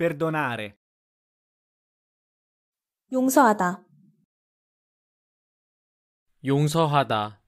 Perdonare. 용서하다. 용서하다.